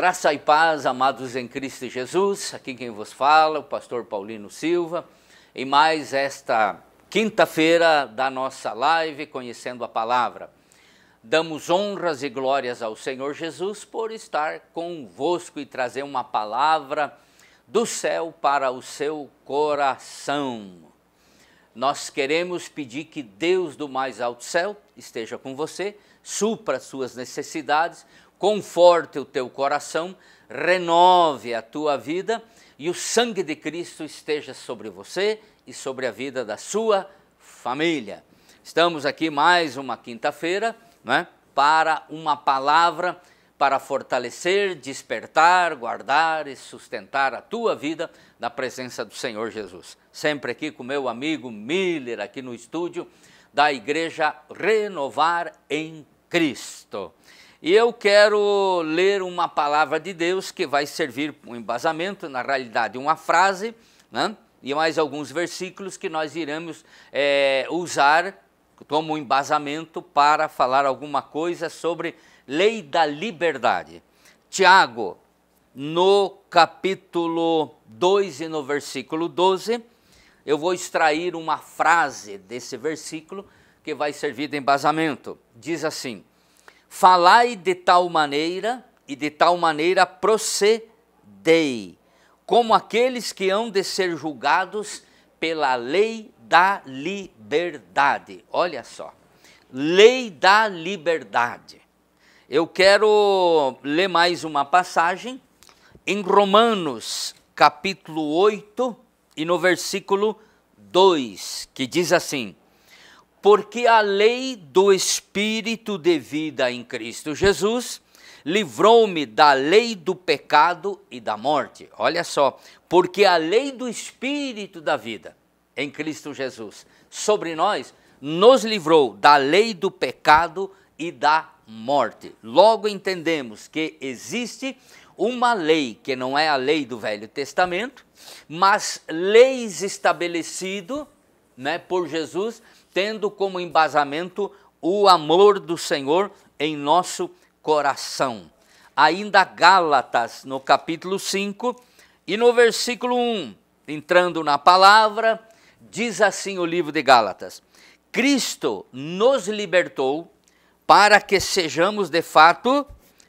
Graça e paz, amados em Cristo Jesus, aqui quem vos fala, o pastor Paulino Silva, em mais esta quinta-feira da nossa live Conhecendo a Palavra. Damos honras e glórias ao Senhor Jesus por estar convosco e trazer uma palavra do céu para o seu coração. Nós queremos pedir que Deus do mais alto céu esteja com você, supra suas necessidades, conforte o teu coração, renove a tua vida e o sangue de Cristo esteja sobre você e sobre a vida da sua família. Estamos aqui mais uma quinta-feira né, para uma palavra para fortalecer, despertar, guardar e sustentar a tua vida na presença do Senhor Jesus. Sempre aqui com meu amigo Miller, aqui no estúdio da Igreja Renovar em Cristo. E eu quero ler uma palavra de Deus que vai servir um embasamento, na realidade, uma frase, né? e mais alguns versículos que nós iremos é, usar como embasamento para falar alguma coisa sobre lei da liberdade. Tiago, no capítulo 2 e no versículo 12, eu vou extrair uma frase desse versículo que vai servir de embasamento. Diz assim: Falai de tal maneira e de tal maneira procedei, como aqueles que hão de ser julgados pela lei da liberdade. Olha só, lei da liberdade. Eu quero ler mais uma passagem em Romanos, capítulo 8, e no versículo 2, que diz assim: porque a lei do Espírito de vida em Cristo Jesus livrou-me da lei do pecado e da morte. Olha só, porque a lei do Espírito da vida em Cristo Jesus sobre nós nos livrou da lei do pecado e da morte. Logo entendemos que existe uma lei que não é a lei do Velho Testamento, mas leis estabelecido, né, por Jesus tendo como embasamento o amor do Senhor em nosso coração. Ainda Gálatas, no capítulo 5 e no versículo 1, entrando na palavra, diz assim o livro de Gálatas: Cristo nos libertou para que sejamos de fato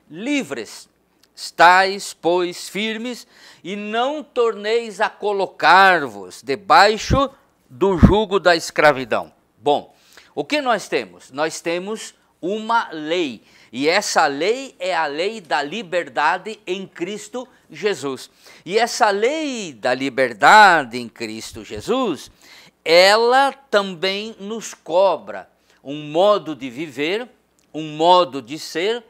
livres. Estais, pois, firmes e não torneis a colocar-vos debaixo do jugo da escravidão. Bom, o que nós temos? Nós temos uma lei. E essa lei é a lei da liberdade em Cristo Jesus. E essa lei da liberdade em Cristo Jesus, ela também nos cobra um modo de viver, um modo de ser,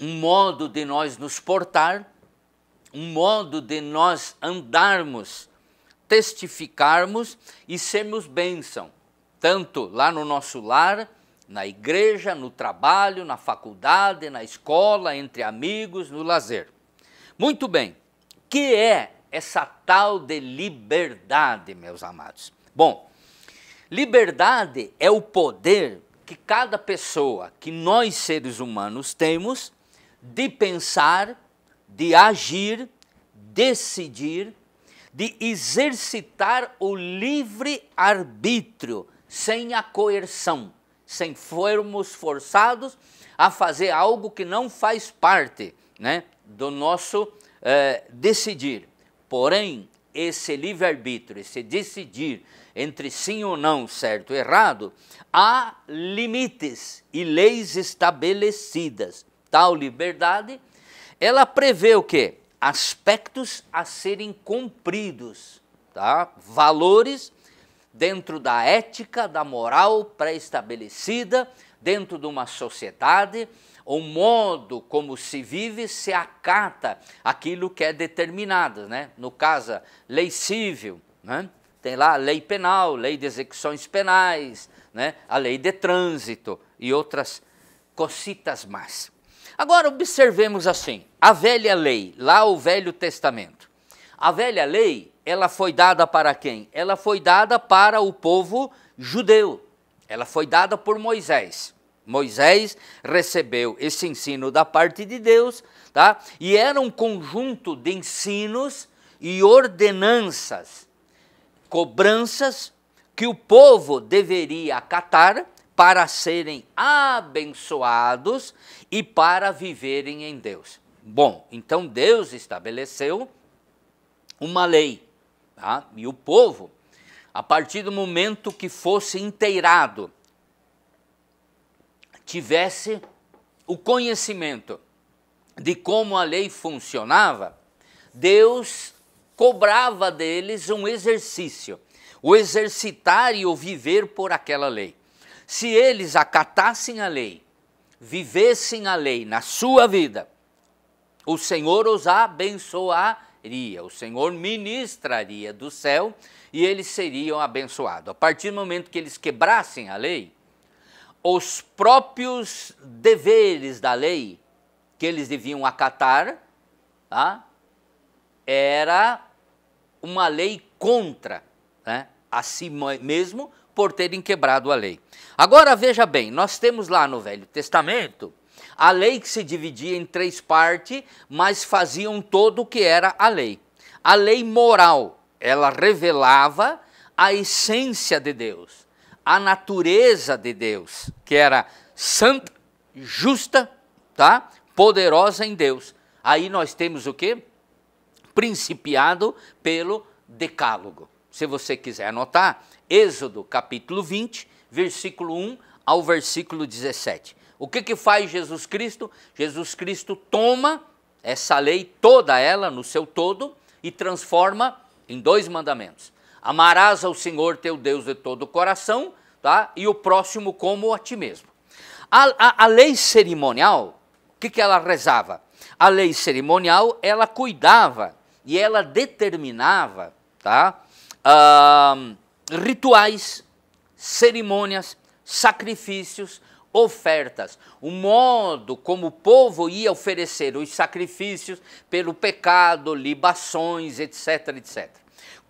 um modo de nós nos portar, um modo de nós andarmos testificarmos e sermos bênção, tanto lá no nosso lar, na igreja, no trabalho, na faculdade, na escola, entre amigos, no lazer. Muito bem, O que é essa tal de liberdade, meus amados? Bom, liberdade é o poder que cada pessoa, que nós seres humanos temos de pensar, de agir, decidir de exercitar o livre-arbítrio, sem a coerção, sem formos forçados a fazer algo que não faz parte né, do nosso eh, decidir. Porém, esse livre-arbítrio, esse decidir entre sim ou não, certo ou errado, há limites e leis estabelecidas. Tal liberdade, ela prevê o quê? aspectos a serem cumpridos, tá? valores dentro da ética, da moral pré-estabelecida, dentro de uma sociedade, o modo como se vive se acata aquilo que é determinado, né? No caso, lei civil, né? Tem lá a lei penal, lei de execuções penais, né? A lei de trânsito e outras cositas mais. Agora observemos assim, a velha lei, lá o Velho Testamento. A velha lei, ela foi dada para quem? Ela foi dada para o povo judeu. Ela foi dada por Moisés. Moisés recebeu esse ensino da parte de Deus, tá? E era um conjunto de ensinos e ordenanças, cobranças que o povo deveria acatar para serem abençoados e para viverem em Deus. Bom, então Deus estabeleceu uma lei, tá? e o povo, a partir do momento que fosse inteirado, tivesse o conhecimento de como a lei funcionava, Deus cobrava deles um exercício, o exercitar e o viver por aquela lei. Se eles acatassem a lei, vivessem a lei na sua vida, o Senhor os abençoaria, o Senhor ministraria do céu e eles seriam abençoados. A partir do momento que eles quebrassem a lei, os próprios deveres da lei que eles deviam acatar, tá? era uma lei contra né? a si mesmo, por terem quebrado a lei. Agora veja bem, nós temos lá no Velho Testamento a lei que se dividia em três partes, mas faziam todo o que era a lei. A lei moral, ela revelava a essência de Deus, a natureza de Deus, que era santa, justa, tá? Poderosa em Deus. Aí nós temos o que? Principiado pelo decálogo. Se você quiser anotar, Êxodo capítulo 20, versículo 1 ao versículo 17. O que, que faz Jesus Cristo? Jesus Cristo toma essa lei, toda ela, no seu todo, e transforma em dois mandamentos. Amarás ao Senhor teu Deus de todo o coração, tá? e o próximo como a ti mesmo. A, a, a lei cerimonial, o que, que ela rezava? A lei cerimonial, ela cuidava e ela determinava tá? Uh, rituais, cerimônias, sacrifícios, ofertas, o modo como o povo ia oferecer os sacrifícios pelo pecado, libações, etc, etc.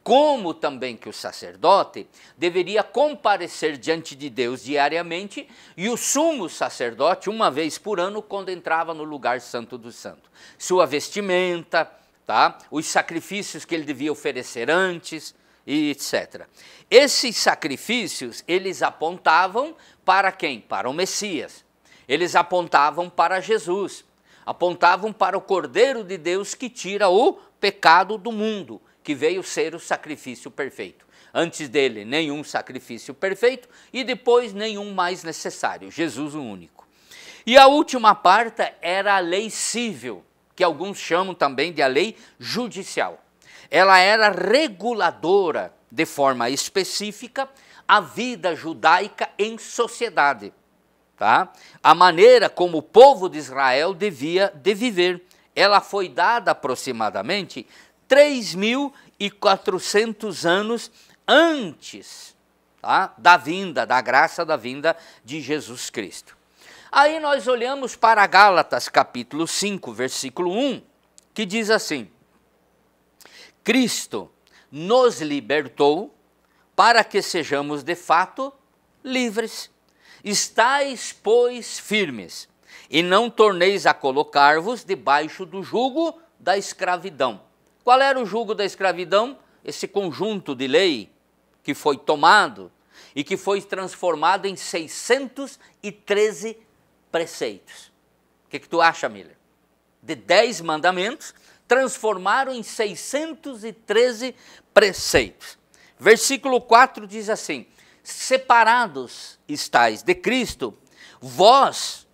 Como também que o sacerdote deveria comparecer diante de Deus diariamente e o sumo sacerdote, uma vez por ano, quando entrava no lugar santo do santo. Sua vestimenta, tá? os sacrifícios que ele devia oferecer antes, e etc. Esses sacrifícios, eles apontavam para quem? Para o Messias. Eles apontavam para Jesus. Apontavam para o Cordeiro de Deus que tira o pecado do mundo, que veio ser o sacrifício perfeito. Antes dele, nenhum sacrifício perfeito e depois nenhum mais necessário, Jesus o único. E a última parte era a lei civil, que alguns chamam também de a lei judicial ela era reguladora de forma específica a vida judaica em sociedade, tá? A maneira como o povo de Israel devia de viver. Ela foi dada aproximadamente 3.400 anos antes tá? da vinda, da graça da vinda de Jesus Cristo. Aí nós olhamos para Gálatas capítulo 5, versículo 1, que diz assim: Cristo nos libertou para que sejamos de fato livres. Estais, pois, firmes, e não torneis a colocar-vos debaixo do jugo da escravidão. Qual era o jugo da escravidão? Esse conjunto de lei que foi tomado e que foi transformado em 613 preceitos. O que, que tu acha, Miller? De 10 mandamentos, transformaram em 613 preceitos. Versículo 4 diz assim: Separados estáis de Cristo, vós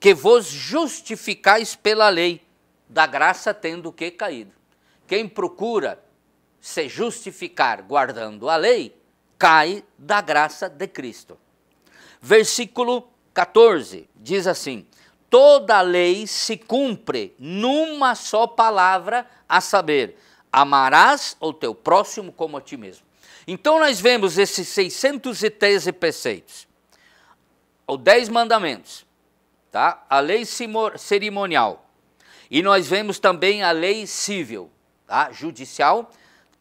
que vos justificais pela lei, da graça tendo que caído. Quem procura se justificar guardando a lei, cai da graça de Cristo. Versículo 14 diz assim: toda a lei se cumpre numa só palavra, a saber, amarás o teu próximo como a ti mesmo. Então nós vemos esses 613 preceitos, ou 10 mandamentos, tá? a lei cerimonial, e nós vemos também a lei civil, tá? judicial,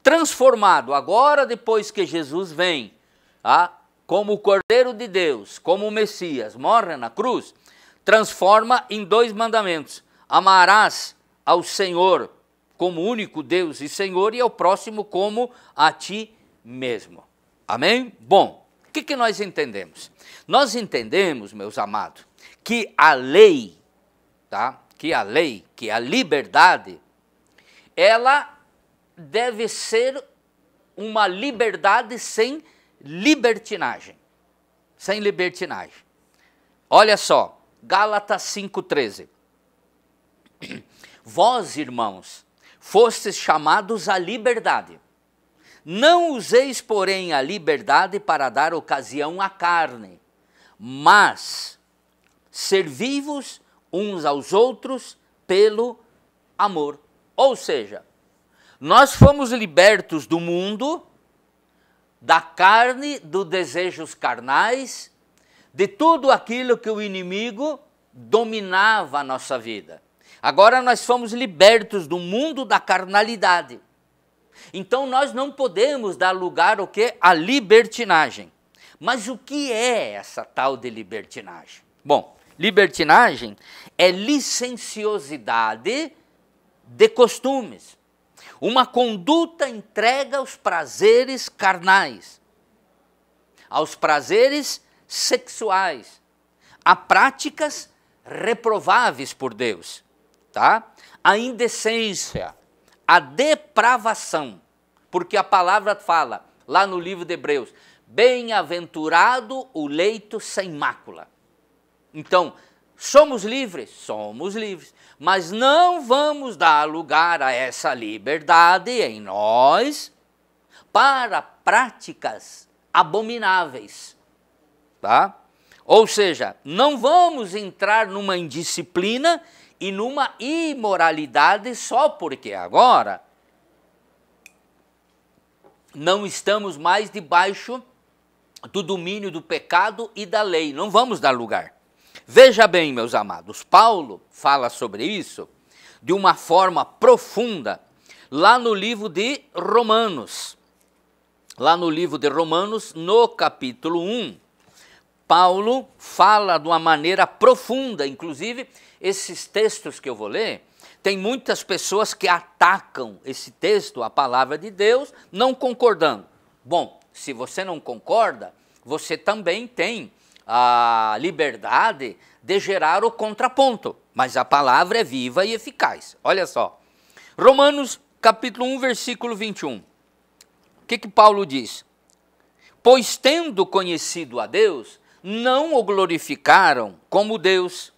transformado agora depois que Jesus vem, tá? como o Cordeiro de Deus, como o Messias, morre na cruz, transforma em dois mandamentos: amarás ao Senhor como único Deus e Senhor e ao próximo como a ti mesmo. Amém? Bom, o que, que nós entendemos? Nós entendemos, meus amados, que a lei, tá? Que a lei, que a liberdade, ela deve ser uma liberdade sem libertinagem. Sem libertinagem. Olha só, Gálatas 5,13. Vós, irmãos, fostes chamados à liberdade. Não useis, porém, a liberdade para dar ocasião à carne, mas servivos uns aos outros pelo amor. Ou seja, nós fomos libertos do mundo, da carne, dos desejos carnais de tudo aquilo que o inimigo dominava a nossa vida. Agora nós fomos libertos do mundo da carnalidade. Então nós não podemos dar lugar o que a libertinagem. Mas o que é essa tal de libertinagem? Bom, libertinagem é licenciosidade de costumes. Uma conduta entrega aos prazeres carnais, aos prazeres sexuais, a práticas reprováveis por Deus, tá? A indecência, a depravação, porque a palavra fala lá no livro de Hebreus, bem-aventurado o leito sem mácula. Então, somos livres? Somos livres, mas não vamos dar lugar a essa liberdade em nós para práticas abomináveis tá? Ou seja, não vamos entrar numa indisciplina e numa imoralidade só porque agora não estamos mais debaixo do domínio do pecado e da lei, não vamos dar lugar. Veja bem, meus amados, Paulo fala sobre isso de uma forma profunda lá no livro de Romanos. Lá no livro de Romanos, no capítulo 1. Paulo fala de uma maneira profunda, inclusive esses textos que eu vou ler, tem muitas pessoas que atacam esse texto, a palavra de Deus, não concordando. Bom, se você não concorda, você também tem a liberdade de gerar o contraponto, mas a palavra é viva e eficaz. Olha só. Romanos capítulo 1, versículo 21. O que, que Paulo diz? Pois tendo conhecido a Deus, não o glorificaram como Deus,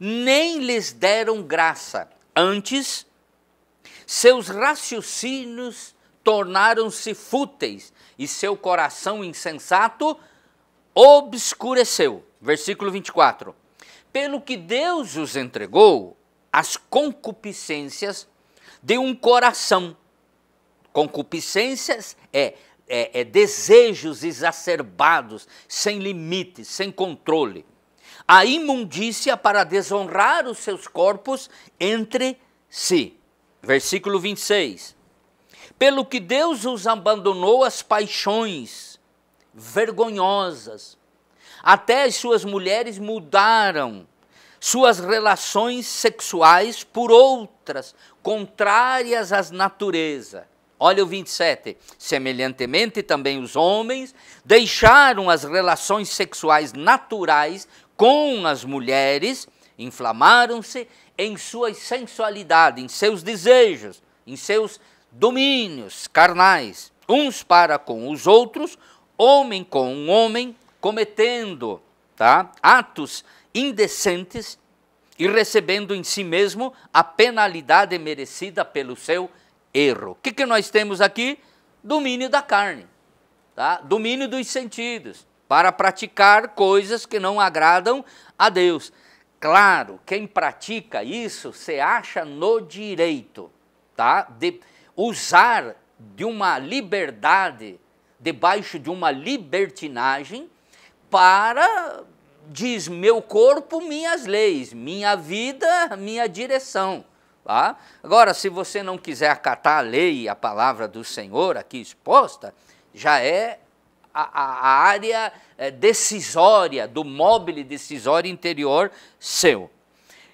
nem lhes deram graça. Antes, seus raciocínios tornaram-se fúteis e seu coração insensato obscureceu. Versículo 24. Pelo que Deus os entregou às concupiscências de um coração. Concupiscências é é, é, desejos exacerbados, sem limites, sem controle. A imundícia para desonrar os seus corpos entre si. Versículo 26. Pelo que Deus os abandonou às paixões vergonhosas. Até as suas mulheres mudaram suas relações sexuais por outras, contrárias às natureza Olha o 27. Semelhantemente, também os homens deixaram as relações sexuais naturais com as mulheres, inflamaram-se em sua sensualidade, em seus desejos, em seus domínios carnais, uns para com os outros, homem com um homem, cometendo tá, atos indecentes e recebendo em si mesmo a penalidade merecida pelo seu erro. O que, que nós temos aqui? Domínio da carne, tá? domínio dos sentidos, para praticar coisas que não agradam a Deus. Claro, quem pratica isso se acha no direito tá? de usar de uma liberdade, debaixo de uma libertinagem, para diz meu corpo, minhas leis, minha vida, minha direção. Tá? Agora, se você não quiser acatar a lei e a palavra do Senhor aqui exposta, já é a, a área é, decisória, do móvel decisório interior seu.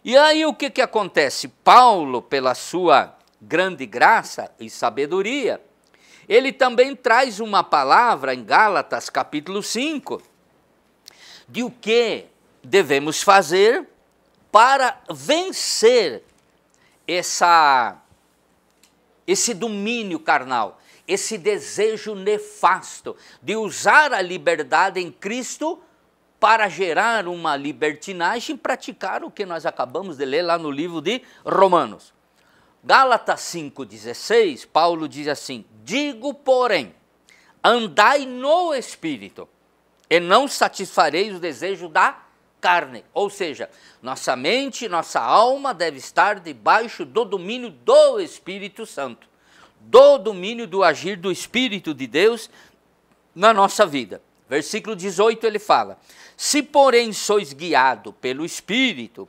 E aí o que, que acontece? Paulo, pela sua grande graça e sabedoria, ele também traz uma palavra em Gálatas capítulo 5, de o que devemos fazer para vencer essa, esse domínio carnal, esse desejo nefasto de usar a liberdade em Cristo para gerar uma libertinagem, praticar o que nós acabamos de ler lá no livro de Romanos. Gálatas 5,16, Paulo diz assim: Digo, porém, andai no espírito, e não satisfareis o desejo da carne, ou seja, nossa mente, nossa alma deve estar debaixo do domínio do Espírito Santo, do domínio do agir do Espírito de Deus na nossa vida. Versículo 18 ele fala: Se porém sois guiado pelo Espírito,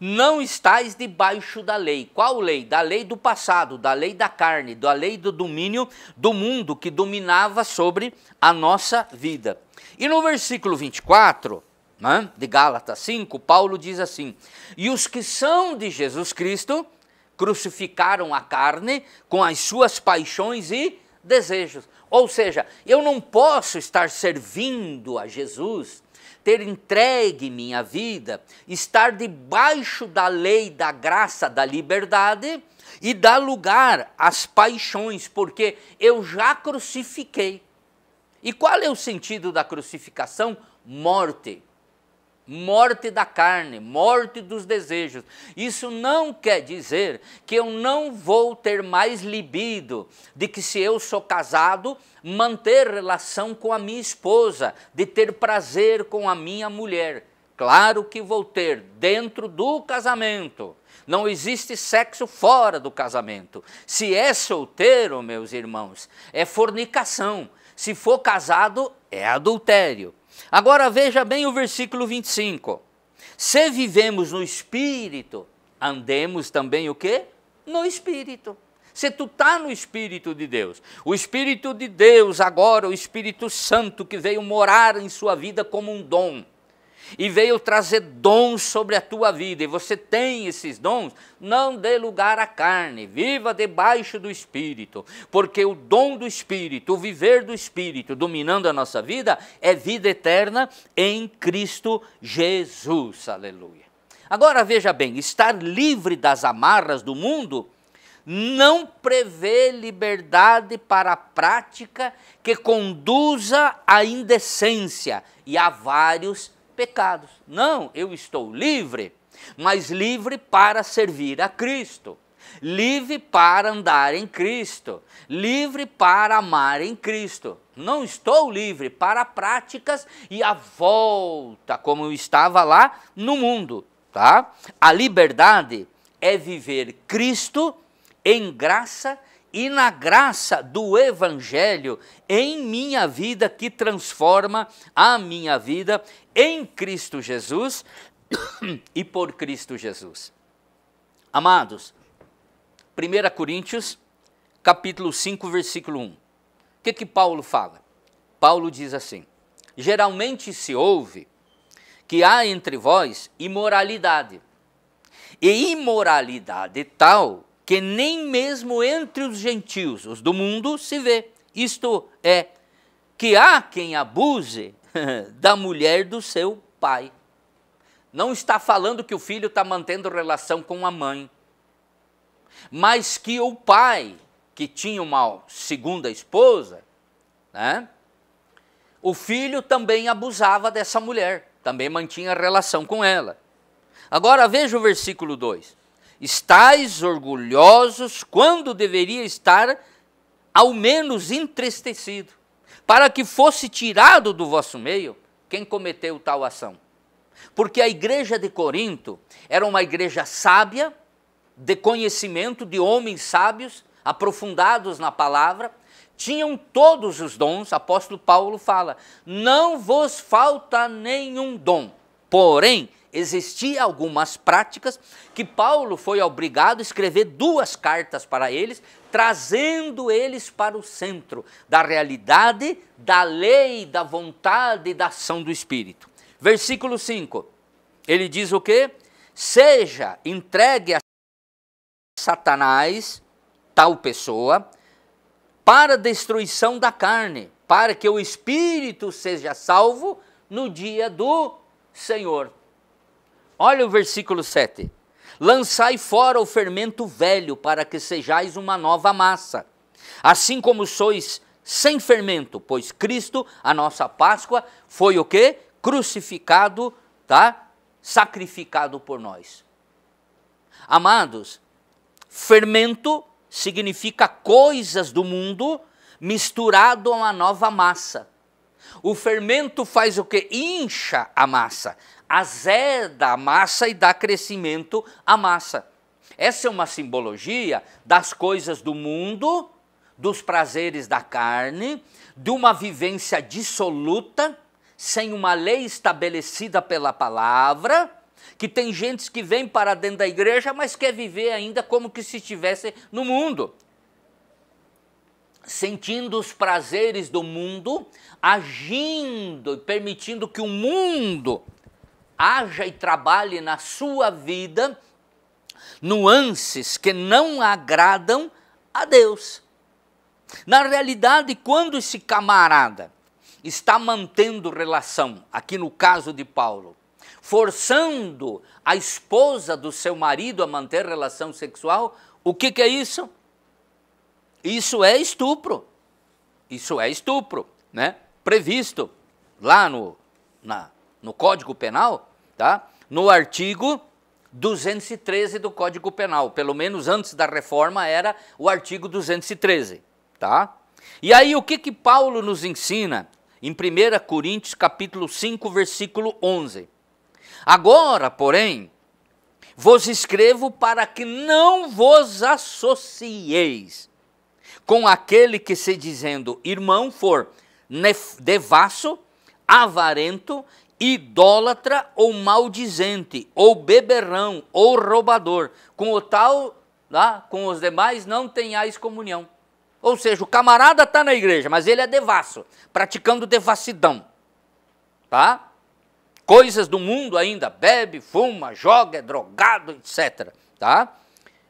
não estáis debaixo da lei. Qual lei? Da lei do passado, da lei da carne, da lei do domínio do mundo que dominava sobre a nossa vida. E no versículo 24, né, de Gálatas 5, Paulo diz assim: E os que são de Jesus Cristo crucificaram a carne com as suas paixões e desejos. Ou seja, eu não posso estar servindo a Jesus, ter entregue minha vida, estar debaixo da lei da graça da liberdade e dar lugar às paixões, porque eu já crucifiquei. E qual é o sentido da crucificação? Morte morte da carne, morte dos desejos. Isso não quer dizer que eu não vou ter mais libido, de que se eu sou casado, manter relação com a minha esposa, de ter prazer com a minha mulher. Claro que vou ter dentro do casamento. Não existe sexo fora do casamento. Se é solteiro, meus irmãos, é fornicação. Se for casado, é adultério. Agora veja bem o versículo 25. Se vivemos no Espírito, andemos também o quê? No Espírito. Se tu está no Espírito de Deus, o Espírito de Deus agora, o Espírito Santo que veio morar em sua vida como um dom, e veio trazer dons sobre a tua vida, e você tem esses dons, não dê lugar à carne, viva debaixo do Espírito, porque o dom do Espírito, o viver do Espírito dominando a nossa vida, é vida eterna em Cristo Jesus. Aleluia. Agora veja bem, estar livre das amarras do mundo não prevê liberdade para a prática que conduza à indecência e a vários pecados. Não, eu estou livre, mas livre para servir a Cristo, livre para andar em Cristo, livre para amar em Cristo. Não estou livre para práticas e a volta como eu estava lá no mundo, tá? A liberdade é viver Cristo em graça e e na graça do Evangelho em minha vida, que transforma a minha vida em Cristo Jesus e por Cristo Jesus. Amados, 1 Coríntios, capítulo 5, versículo 1. O que, que Paulo fala? Paulo diz assim: Geralmente se ouve que há entre vós imoralidade, e imoralidade tal que nem mesmo entre os gentios, os do mundo, se vê. Isto é, que há quem abuse da mulher do seu pai. Não está falando que o filho está mantendo relação com a mãe, mas que o pai, que tinha uma segunda esposa, né, o filho também abusava dessa mulher, também mantinha relação com ela. Agora veja o versículo 2. Estais orgulhosos quando deveria estar ao menos entristecido, para que fosse tirado do vosso meio quem cometeu tal ação. Porque a igreja de Corinto era uma igreja sábia, de conhecimento, de homens sábios, aprofundados na palavra, tinham todos os dons, apóstolo Paulo fala: não vos falta nenhum dom, porém Existiam algumas práticas que Paulo foi obrigado a escrever duas cartas para eles, trazendo eles para o centro da realidade, da lei, da vontade e da ação do Espírito. Versículo 5. Ele diz o quê? Seja entregue a Satanás tal pessoa para destruição da carne, para que o espírito seja salvo no dia do Senhor. Olha o versículo 7. Lançai fora o fermento velho, para que sejais uma nova massa. Assim como sois sem fermento, pois Cristo, a nossa Páscoa, foi o quê? Crucificado, tá? Sacrificado por nós. Amados, fermento significa coisas do mundo misturado a uma nova massa. O fermento faz o que? Incha a massa azeda a massa e dá crescimento à massa. Essa é uma simbologia das coisas do mundo, dos prazeres da carne, de uma vivência dissoluta, sem uma lei estabelecida pela palavra, que tem gente que vem para dentro da igreja, mas quer viver ainda como que se estivesse no mundo sentindo os prazeres do mundo, agindo e permitindo que o mundo haja e trabalhe na sua vida nuances que não agradam a Deus. Na realidade, quando esse camarada está mantendo relação, aqui no caso de Paulo, forçando a esposa do seu marido a manter relação sexual, o que, que é isso? Isso é estupro. Isso é estupro, né? Previsto lá no, na no Código Penal, tá? no artigo 213 do Código Penal, pelo menos antes da reforma era o artigo 213, tá? E aí o que que Paulo nos ensina em 1 Coríntios capítulo 5, versículo 11? Agora, porém, vos escrevo para que não vos associeis com aquele que se dizendo irmão for devasso, avarento, idólatra ou maldizente, ou beberrão, ou roubador. Com o tal, tá? com os demais, não tenhais comunhão. Ou seja, o camarada está na igreja, mas ele é devasso, praticando devassidão. Tá? Coisas do mundo ainda, bebe, fuma, joga, é drogado, etc. Tá?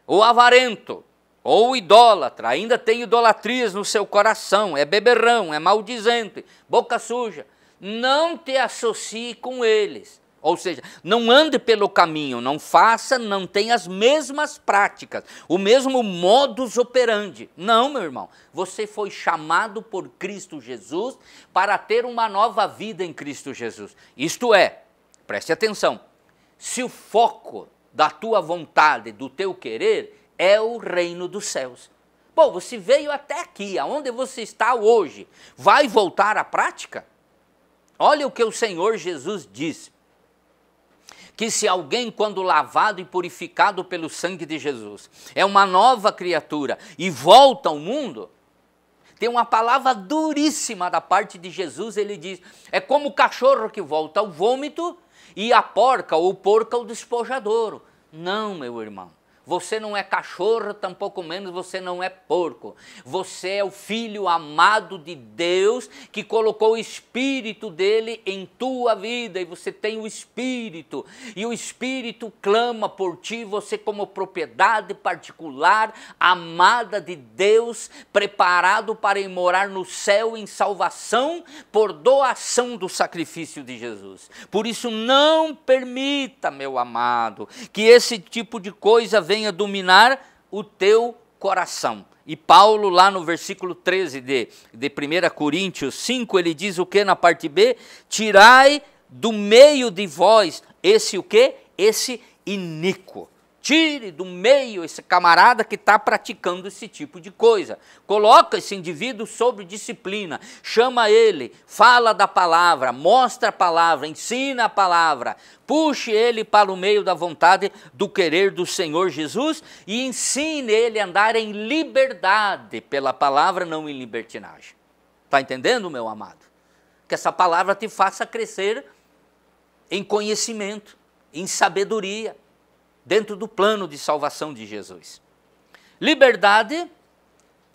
O avarento, ou idólatra, ainda tem idolatrias no seu coração, é beberrão, é maldizente, boca suja, não te associe com eles. Ou seja, não ande pelo caminho, não faça, não tenha as mesmas práticas, o mesmo modus operandi. Não, meu irmão. Você foi chamado por Cristo Jesus para ter uma nova vida em Cristo Jesus. Isto é, preste atenção, se o foco da tua vontade, do teu querer, é o reino dos céus. Pô, você veio até aqui, aonde você está hoje, vai voltar à prática? Olha o que o Senhor Jesus disse: que se alguém, quando lavado e purificado pelo sangue de Jesus, é uma nova criatura e volta ao mundo, tem uma palavra duríssima da parte de Jesus, ele diz: é como o cachorro que volta ao vômito e a porca ou porca ao despojadouro. Não, meu irmão. Você não é cachorro, tampouco menos você não é porco. Você é o filho amado de Deus que colocou o espírito dele em tua vida e você tem o espírito. E o espírito clama por ti, você como propriedade particular, amada de Deus, preparado para ir morar no céu em salvação por doação do sacrifício de Jesus. Por isso não permita, meu amado, que esse tipo de coisa venha venha dominar o teu coração. E Paulo, lá no versículo 13 de, de 1 Coríntios 5, ele diz o que na parte B? Tirai do meio de vós esse o que? Esse iníquo. Tire do meio esse camarada que está praticando esse tipo de coisa. Coloca esse indivíduo sobre disciplina, chama ele, fala da palavra, mostra a palavra, ensina a palavra, puxe ele para o meio da vontade do querer do Senhor Jesus e ensine ele a andar em liberdade pela palavra, não em libertinagem. Está entendendo, meu amado? Que essa palavra te faça crescer em conhecimento, em sabedoria dentro do plano de salvação de Jesus. Liberdade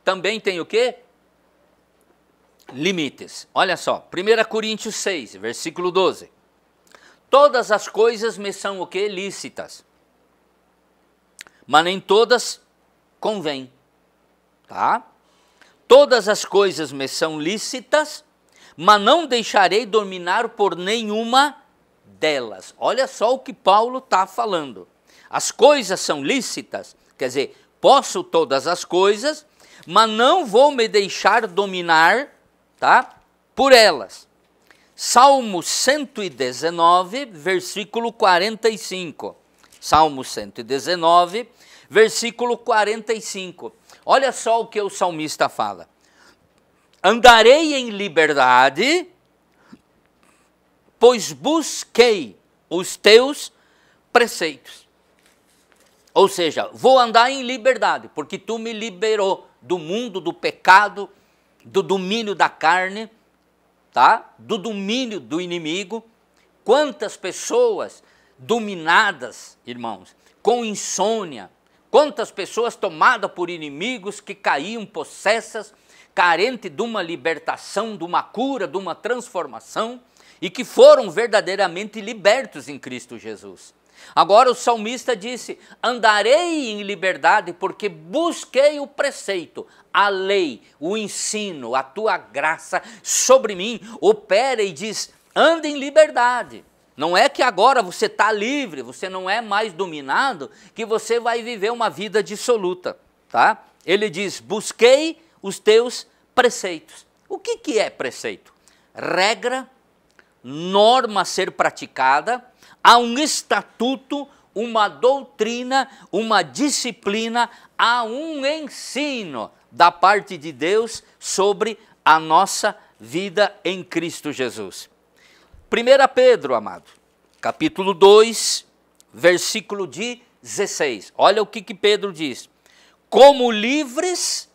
também tem o quê? Limites. Olha só, 1 Coríntios 6, versículo 12. Todas as coisas me são o quê? Lícitas. Mas nem todas convém. Tá? Todas as coisas me são lícitas, mas não deixarei dominar por nenhuma delas. Olha só o que Paulo está falando. As coisas são lícitas, quer dizer, posso todas as coisas, mas não vou me deixar dominar, tá? Por elas. Salmo 119, versículo 45. Salmo 119, versículo 45. Olha só o que o salmista fala: Andarei em liberdade, pois busquei os teus preceitos. Ou seja, vou andar em liberdade, porque tu me liberou do mundo, do pecado, do domínio da carne, tá? do domínio do inimigo. Quantas pessoas dominadas, irmãos, com insônia, quantas pessoas tomadas por inimigos que caíam possessas, carente de uma libertação, de uma cura, de uma transformação, e que foram verdadeiramente libertos em Cristo Jesus. Agora o salmista disse: Andarei em liberdade, porque busquei o preceito, a lei, o ensino, a tua graça sobre mim opera e diz: ande em liberdade. Não é que agora você está livre, você não é mais dominado, que você vai viver uma vida dissoluta, tá? Ele diz: busquei os teus preceitos. O que, que é preceito? Regra, norma a ser praticada há um estatuto, uma doutrina, uma disciplina, há um ensino da parte de Deus sobre a nossa vida em Cristo Jesus. 1 Pedro, amado, capítulo 2, versículo de 16. Olha o que, que Pedro diz. Como livres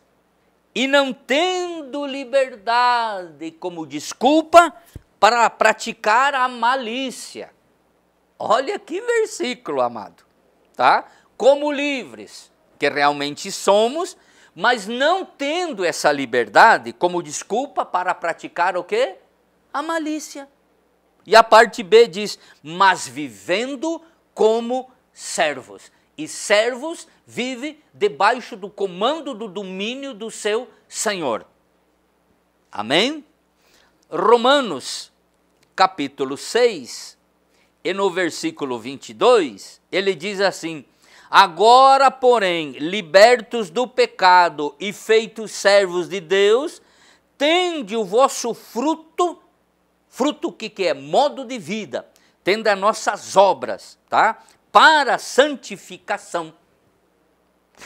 e não tendo liberdade como desculpa para praticar a malícia Olha que versículo, amado, tá? Como livres, que realmente somos, mas não tendo essa liberdade como desculpa para praticar o quê? A malícia. E a parte B diz: "Mas vivendo como servos". E servos vive debaixo do comando do domínio do seu Senhor. Amém? Romanos capítulo 6, e no versículo 22, ele diz assim: Agora, porém, libertos do pecado e feitos servos de Deus, tende o vosso fruto, fruto que, que é modo de vida, tendo as nossas obras, tá? Para santificação.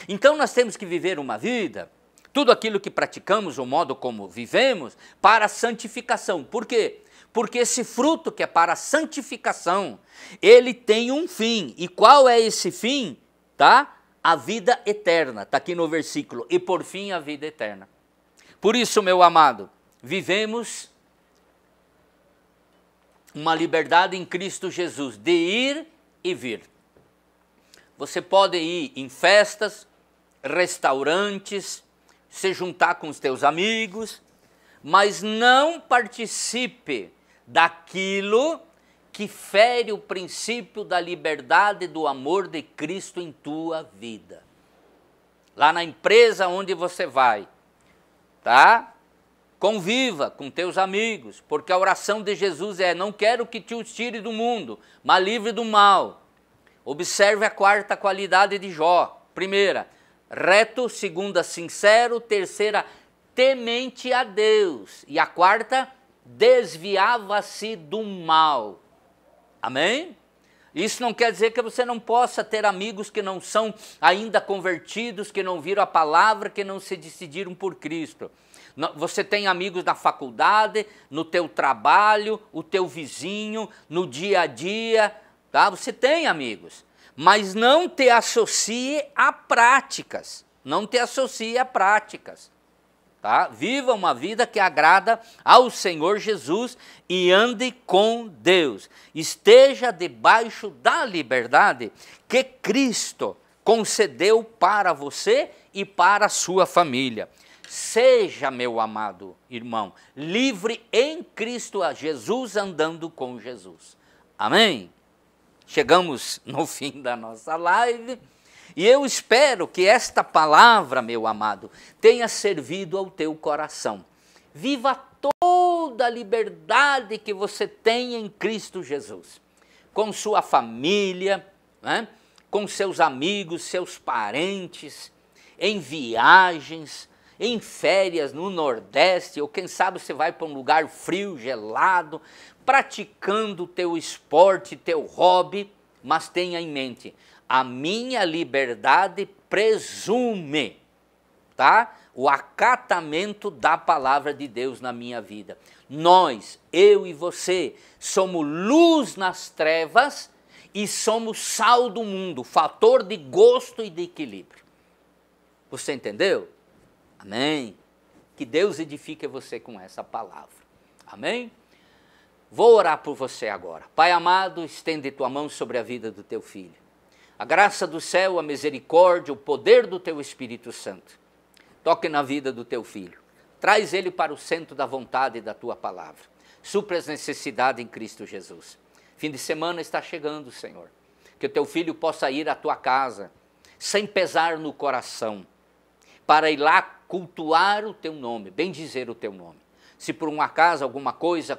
Então nós temos que viver uma vida, tudo aquilo que praticamos, o modo como vivemos, para santificação. Por quê? porque esse fruto que é para a santificação, ele tem um fim. E qual é esse fim? Tá? A vida eterna. Está aqui no versículo. E por fim a vida eterna. Por isso, meu amado, vivemos uma liberdade em Cristo Jesus de ir e vir. Você pode ir em festas, restaurantes, se juntar com os teus amigos, mas não participe daquilo que fere o princípio da liberdade do amor de Cristo em tua vida. Lá na empresa onde você vai, tá? Conviva com teus amigos, porque a oração de Jesus é: Não quero que te os tire do mundo, mas livre do mal. Observe a quarta qualidade de Jó: primeira, reto, segunda, sincero, terceira, temente a Deus, e a quarta, desviava-se do mal. Amém? Isso não quer dizer que você não possa ter amigos que não são ainda convertidos, que não viram a palavra, que não se decidiram por Cristo. Você tem amigos na faculdade, no teu trabalho, o teu vizinho, no dia a dia, tá? Você tem amigos, mas não te associe a práticas. Não te associe a práticas tá? Viva uma vida que agrada ao Senhor Jesus e ande com Deus. Esteja debaixo da liberdade que Cristo concedeu para você e para a sua família. Seja, meu amado irmão, livre em Cristo a Jesus andando com Jesus. Amém? Chegamos no fim da nossa live. E eu espero que esta palavra, meu amado, tenha servido ao teu coração. Viva toda a liberdade que você tem em Cristo Jesus, com sua família, né? com seus amigos, seus parentes, em viagens, em férias no Nordeste, ou quem sabe você vai para um lugar frio, gelado, praticando teu esporte, teu hobby, mas tenha em mente, a minha liberdade presume, tá? O acatamento da palavra de Deus na minha vida. Nós, eu e você, somos luz nas trevas e somos sal do mundo, fator de gosto e de equilíbrio. Você entendeu? Amém. Que Deus edifique você com essa palavra. Amém? Vou orar por você agora. Pai amado, estende tua mão sobre a vida do teu filho a graça do céu, a misericórdia, o poder do teu Espírito Santo. Toque na vida do teu filho. Traz ele para o centro da vontade e da tua palavra. Supra as necessidades em Cristo Jesus. Fim de semana está chegando, Senhor. Que o teu filho possa ir à tua casa, sem pesar no coração, para ir lá cultuar o teu nome, bendizer o teu nome. Se por um acaso alguma coisa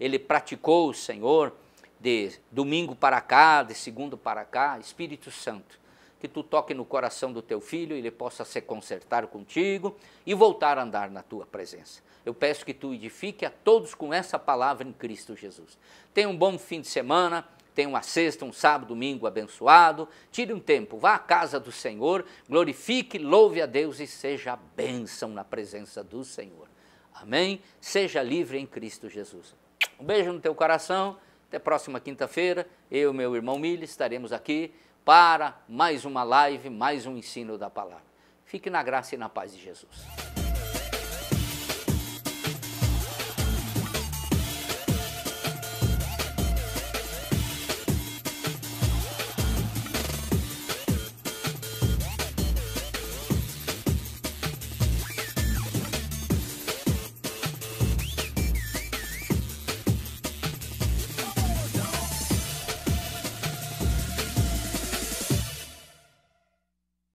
ele praticou, Senhor, de domingo para cá, de segundo para cá, Espírito Santo, que tu toque no coração do teu filho, ele possa se consertar contigo e voltar a andar na tua presença. Eu peço que tu edifique a todos com essa palavra em Cristo Jesus. Tenha um bom fim de semana tenha uma sexta, um sábado, domingo abençoado. Tire um tempo, vá à casa do Senhor, glorifique, louve a Deus e seja bênção na presença do Senhor. Amém? Seja livre em Cristo Jesus. Um beijo no teu coração. Até próxima quinta-feira, eu e meu irmão Miles estaremos aqui para mais uma live, mais um ensino da palavra. Fique na graça e na paz de Jesus.